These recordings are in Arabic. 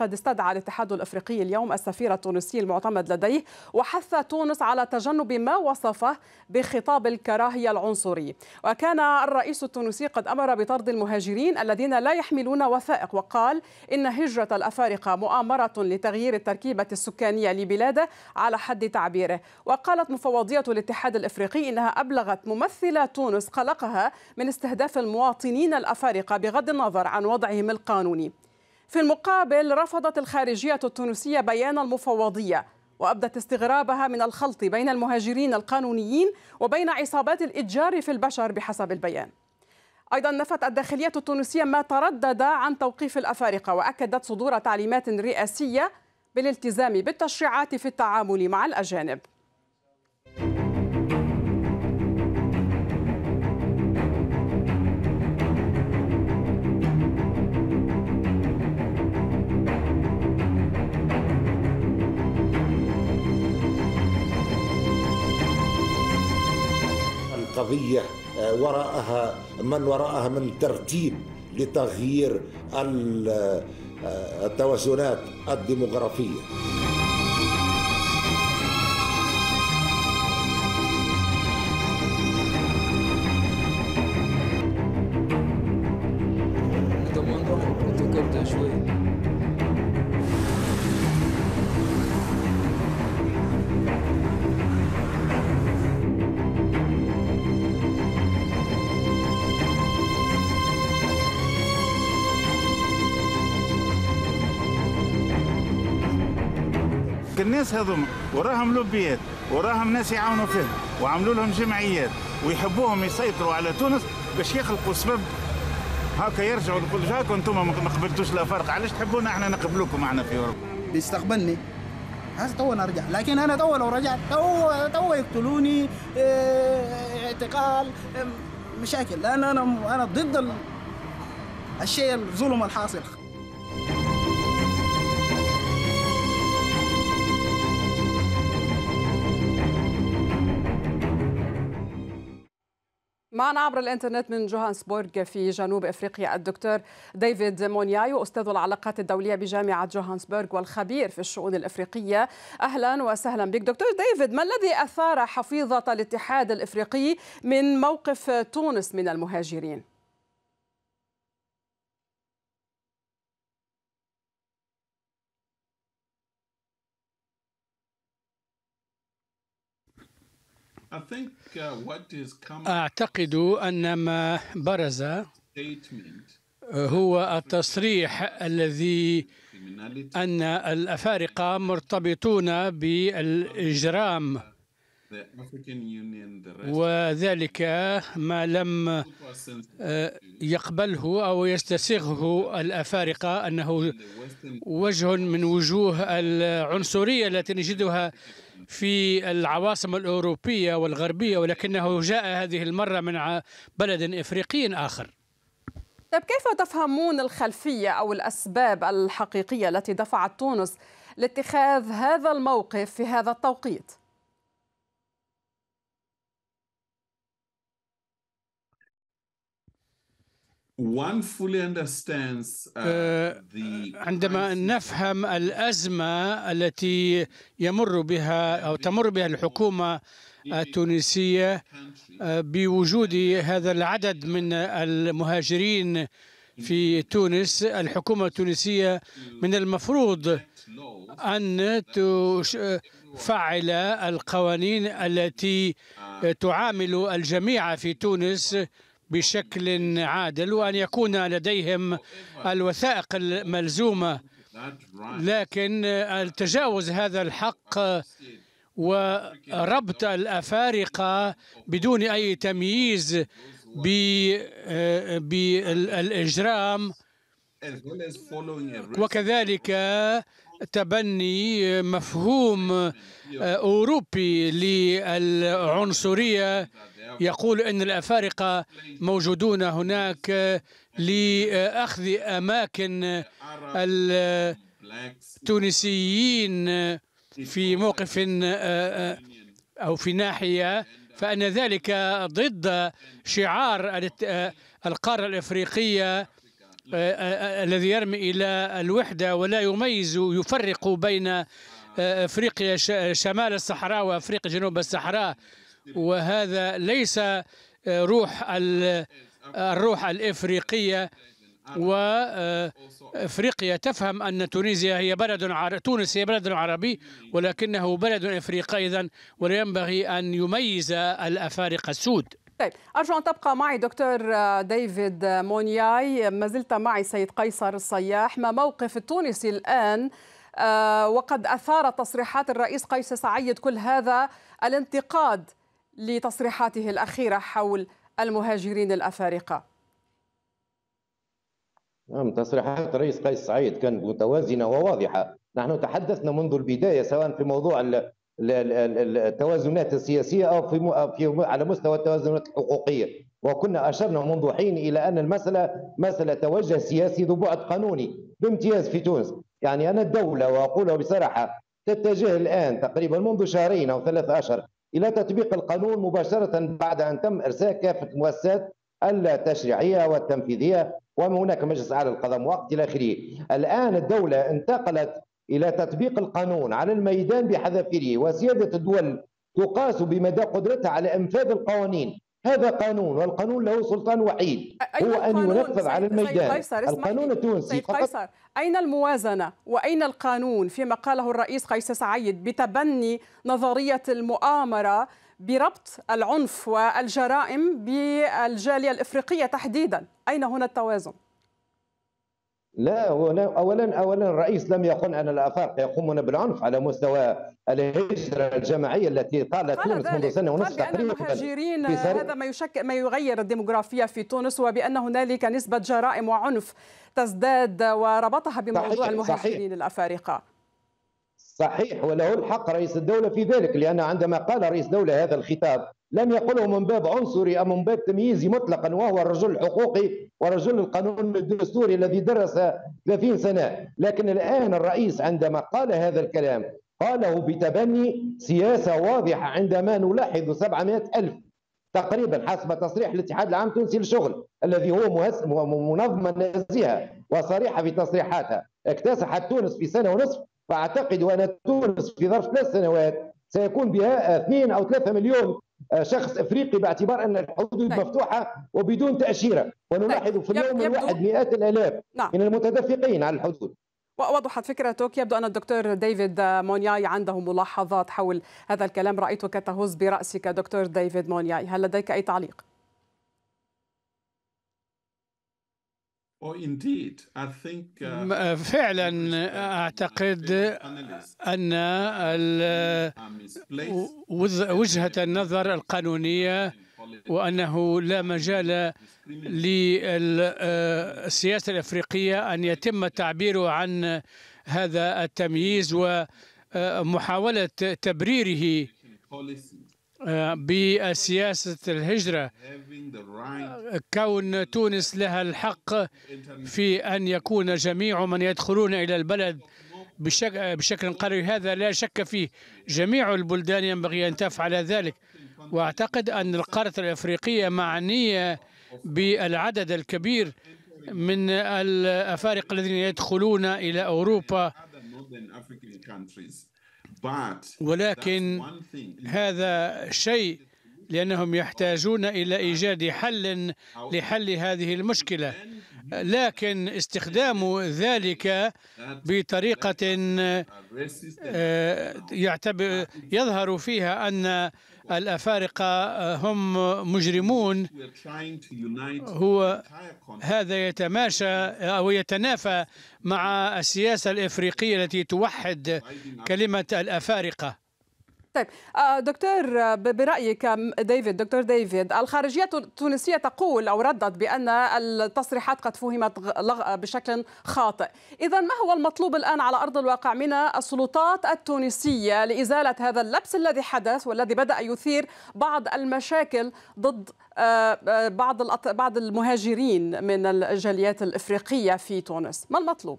قد استدعى الاتحاد الافريقي اليوم السفير التونسي المعتمد لديه وحث تونس على تجنب ما وصفه بخطاب الكراهيه العنصري وكان الرئيس التونسي قد امر بطرد المهاجرين الذين لا يحملون وثائق وقال ان هجره الافارقه مؤامره لتغيير التركيبه السكانيه لبلاده على حد تعبيره وقالت مفوضيه الاتحاد الافريقي انها ابلغت ممثله تونس قلقها من استهداف المواطنين الافارقه بغض النظر عن وضعهم القانوني في المقابل رفضت الخارجية التونسية بيان المفوضية وأبدت استغرابها من الخلط بين المهاجرين القانونيين وبين عصابات الإتجار في البشر بحسب البيان أيضا نفت الداخلية التونسية ما تردد عن توقيف الأفارقة وأكدت صدور تعليمات رئاسية بالالتزام بالتشريعات في التعامل مع الأجانب قضية آه، وراءها من وراءها من ترتيب لتغيير آه، التوازنات الديمغرافية الناس هذوما وراهم لوبيات وراهم ناس يعاونوا فيهم وعملوا لهم جمعيات ويحبوهم يسيطروا على تونس باش يخلقوا سبب هكا يرجعوا لكل جهه انتم ما قبلتوش لا فرق علاش تحبونا احنا نقبلوكم معنا في اوروبا بيستقبلني هسه تو نرجع لكن انا تو لو رجعت تو تو يقتلوني اه اعتقال آه، مشاكل لان انا انا ضد الشيء الظلم الحاصل معنا عبر الانترنت من جوهانسبورغ في جنوب افريقيا الدكتور ديفيد مونيايو استاذ العلاقات الدوليه بجامعه جوهانسبورغ والخبير في الشؤون الافريقيه اهلا وسهلا بك دكتور ديفيد ما الذي اثار حفيظه الاتحاد الافريقي من موقف تونس من المهاجرين Uh, أعتقد أن ما برز هو التصريح الذي أن الأفارقة مرتبطون بالإجرام وذلك ما لم آه، يقبله أو يستسيغه الأفارقة أنه وجه من وجوه العنصرية التي نجدها في العواصم الأوروبية والغربية ولكنه جاء هذه المرة من بلد إفريقي آخر طيب كيف تفهمون الخلفية أو الأسباب الحقيقية التي دفعت تونس لاتخاذ هذا الموقف في هذا التوقيت؟ Uh, آه، عندما نفهم الازمه التي يمر بها او تمر بها الحكومه التونسيه آه، بوجود هذا العدد من المهاجرين في تونس الحكومه التونسيه من المفروض ان تفعل القوانين التي آه. تعامل الجميع في تونس بشكل عادل وأن يكون لديهم الوثائق الملزومة لكن التجاوز هذا الحق وربط الأفارقة بدون أي تمييز بالإجرام وكذلك تبني مفهوم آه، أوروبي للعنصرية يقول أن الأفارقة موجودون هناك لأخذ أماكن التونسيين في موقف آه، آه، أو في ناحية فأن ذلك ضد شعار القارة الإفريقية آه، آه، آه، الذي يرمي إلى الوحدة ولا يميز يفرق بين أفريقيا شمال الصحراء وأفريقيا جنوب الصحراء وهذا ليس روح الروح الإفريقية وافريقيا تفهم ان تونسيا هي بلد عربي تونس هي بلد عربي ولكنه بلد افريقي ايضا ولا ينبغي ان يميز الافارقه السود طيب أرجو أن تبقى معي دكتور آه، ديفيد آه، مونياي ما زلت معي سيد قيصر الصياح ما موقف التونسي الآن آه، وقد أثارت تصريحات الرئيس قيس سعيد كل هذا الانتقاد لتصريحاته الأخيرة حول المهاجرين الأفارقة نعم تصريحات الرئيس قيس سعيد كانت متوازنة وواضحة نحن تحدثنا منذ البداية سواء في موضوع التوازنات السياسية أو في على مستوى التوازنات الحقوقية وكنا أشرنا منذ حين إلى أن المسألة مسألة توجه سياسي ذو بعد قانوني بامتياز في تونس يعني أنا الدولة وأقولها بصراحة تتجه الآن تقريبا منذ شهرين أو ثلاثة أشهر إلى تطبيق القانون مباشرة بعد أن تم إرساء كافة المؤسسات التشريعية والتنفيذية وهناك مجلس أعلى القضاء موقت إلى آخره الآن الدولة انتقلت إلى تطبيق القانون على الميدان بحذافيره وسيادة الدول تقاس بمدى قدرتها على إنفاذ القوانين هذا قانون والقانون له سلطان وحيد هو أن ينفذ على الميدان القانون التونسي سيد قيصر. أين الموازنة وأين القانون فيما قاله الرئيس قيس سعيد بتبني نظرية المؤامرة بربط العنف والجرائم بالجالية الإفريقية تحديدا أين هنا التوازن؟ لا اولا اولا الرئيس لم يقل ان الافارقه يقومون بالعنف على مستوى الهجره الجماعيه التي طالت تونس منذ سنه ونصف تقريبا المهاجرين هذا ما يشكل ما يغير الديموغرافيه في تونس وبان هنالك نسبه جرائم وعنف تزداد وربطها بموضوع صحيح المهاجرين صحيح الافارقه صحيح وله الحق رئيس الدولة في ذلك لأن عندما قال رئيس دولة هذا الخطاب لم يقله من باب عنصري أو من باب تمييزي مطلقا وهو الرجل الحقوقي ورجل القانون الدستوري الذي درس 30 سنة لكن الآن الرئيس عندما قال هذا الكلام قاله بتبني سياسة واضحة عندما نلاحظ 700 ألف تقريبا حسب تصريح الاتحاد العام التونسي للشغل الذي هو منظمة نازهة وصريحة في تصريحاتها اكتسحت تونس في سنة ونصف فاعتقد ان تونس في ظرف ثلاث سنوات سيكون بها اثنين او ثلاثه مليون شخص افريقي باعتبار ان الحدود طيب. مفتوحه وبدون تاشيره ونلاحظ طيب. في اليوم الواحد مئات الالاف نعم. من المتدفقين على الحدود ووضحت فكرتك يبدو أن الدكتور ديفيد مونياي عنده ملاحظات حول هذا الكلام رأيتك تهز برأسك دكتور ديفيد مونياي هل لديك أي تعليق؟ Uh, uh, فعلا اعتقد ان وجهه النظر القانونيه وانه لا مجال للسياسه الافريقيه ان يتم التعبير عن هذا التمييز ومحاوله تبريره آه، بسياسة الهجرة كون تونس لها الحق في أن يكون جميع من يدخلون إلى البلد بشكل قوي هذا لا شك فيه جميع البلدان ينبغي أن تفعل ذلك وأعتقد أن القارة الأفريقية معنية بالعدد الكبير من الأفارقة الذين يدخلون إلى أوروبا ولكن هذا شيء لأنهم يحتاجون إلى إيجاد حل لحل هذه المشكلة لكن استخدام ذلك بطريقة آه، يعتبر يظهر فيها أن الأفارقة آه، هم مجرمون هو هذا يتماشى آه، أو يتنافى مع السياسة الإفريقية التي توحد كلمة الأفارقة طيب آه، دكتور برأيك ديفيد دكتور ديفيد الخارجية التونسية تقول أو ردت بأن التصريحات قد فهمت بشكل خاطئ إذا ما هو المطلوب الآن على أرض الواقع من السلطات التونسية لإزالة هذا اللبس الذي حدث والذي بدأ يثير بعض المشاكل ضد آه، آه، بعض بعض المهاجرين من الجاليات الإفريقية في تونس ما المطلوب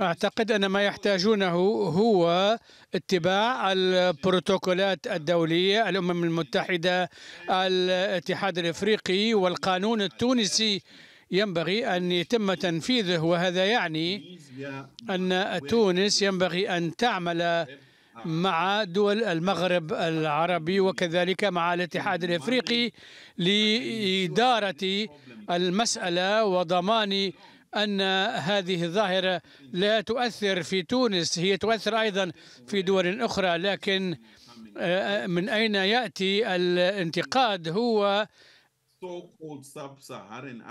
أعتقد أن ما يحتاجونه هو اتباع البروتوكولات الدولية الأمم المتحدة الاتحاد الإفريقي والقانون التونسي ينبغي أن يتم تنفيذه وهذا يعني أن تونس ينبغي أن تعمل مع دول المغرب العربي وكذلك مع الاتحاد الإفريقي لإدارة المسألة وضمان أن هذه الظاهرة لا تؤثر في تونس هي تؤثر أيضا في دول أخرى لكن آه، آه، من أين يأتي الانتقاد هو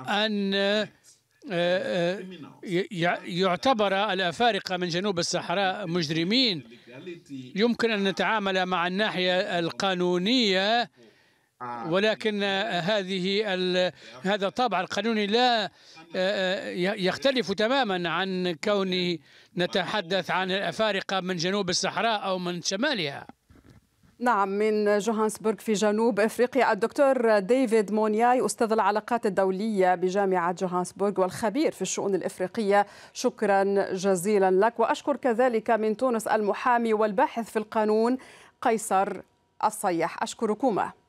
أن آه، يعتبر الافارقه من جنوب الصحراء مجرمين يمكن ان نتعامل مع الناحيه القانونيه آه. ولكن آه، هذه هذا الطابع القانوني لا آه، يختلف تماما عن كون نتحدث عن الافارقه من جنوب الصحراء او من شمالها نعم من جوهانسبورغ في جنوب افريقيا الدكتور ديفيد مونياي استاذ العلاقات الدوليه بجامعه جوهانسبورغ والخبير في الشؤون الافريقيه شكرا جزيلا لك واشكر كذلك من تونس المحامي والباحث في القانون قيصر الصيح اشكركما